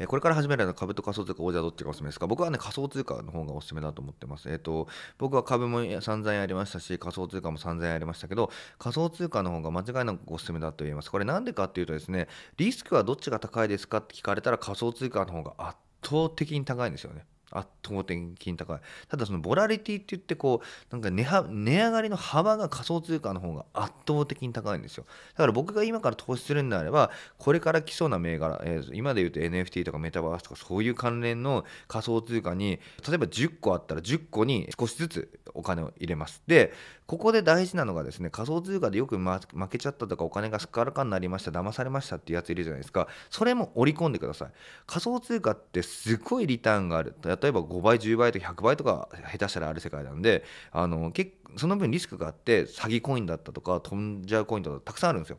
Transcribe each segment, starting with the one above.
えこれから始めるのは株と仮想通貨、王者どっちがおすすめですか僕はね、仮想通貨の方がおすすめだと思ってます。えっ、ー、と、僕は株も散々やりましたし、仮想通貨も散々やりましたけど、仮想通貨の方が間違いなくおすすめだと言えます。これなんでかっていうとですね、リスクはどっちが高いですかって聞かれたら仮想通貨の方が圧倒的に高いんですよね。圧倒的に高いただそのボラリティって言ってこうなんか値上がりの幅が仮想通貨の方が圧倒的に高いんですよだから僕が今から投資するんであればこれから来そうな銘柄、えー、今で言うと NFT とかメタバースとかそういう関連の仮想通貨に例えば10個あったら10個に少しずつお金を入れます。で、ここで大事なのがですね、仮想通貨でよく負けちゃったとか、お金がすっからかになりました、騙されましたっていうやついるじゃないですか、それも織り込んでください。仮想通貨ってすごいリターンがある。例えば5倍、10倍と100倍とか下手したらある世界なんで、あのその分リスクがあって、詐欺コインだったとか、飛んじゃうコインとかたくさんあるんですよ。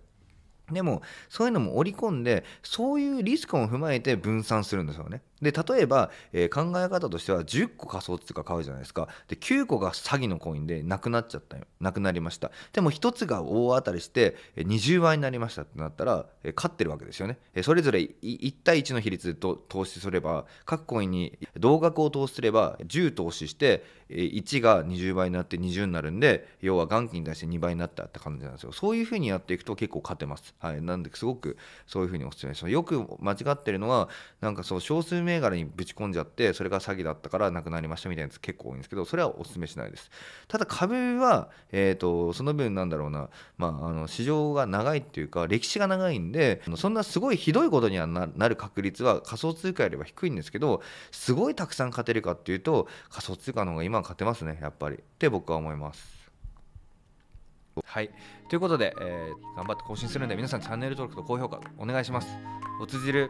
でも、そういうのも織り込んで、そういうリスクも踏まえて分散するんですよね。で、例えば、えー、考え方としては、10個仮想通貨買うじゃないですか。で、9個が詐欺のコインでなくなっちゃったよ。なくなりました。でも、1つが大当たりして、20倍になりましたってなったら、えー、勝ってるわけですよね。えー、それぞれ1対1の比率で投資すれば、各コインに同額を投資すれば、10投資して、1が20倍になって20になるんで、要は元金に対して2倍になったって感じなんですよ。そういうふうにやっていくと結構勝てます。はい、なんですごくそういうふうにおすすめしますよく間違ってるのはなんかそう少数銘柄にぶち込んじゃってそれが詐欺だったからなくなりましたみたいなやつ結構多いんですけどそれはおすすめしないですただ株は、えーと、その分なんだろうな、まあ、あの市場が長いっていうか歴史が長いんでそんなすごいひどいことにはなる確率は仮想通貨よりは低いんですけどすごいたくさん勝てるかっていうと仮想通貨の方が今は勝てますねやっぱりって僕は思いますはい。ということで、えー、頑張って更新するんで、皆さんチャンネル登録と高評価お願いします。おつじる。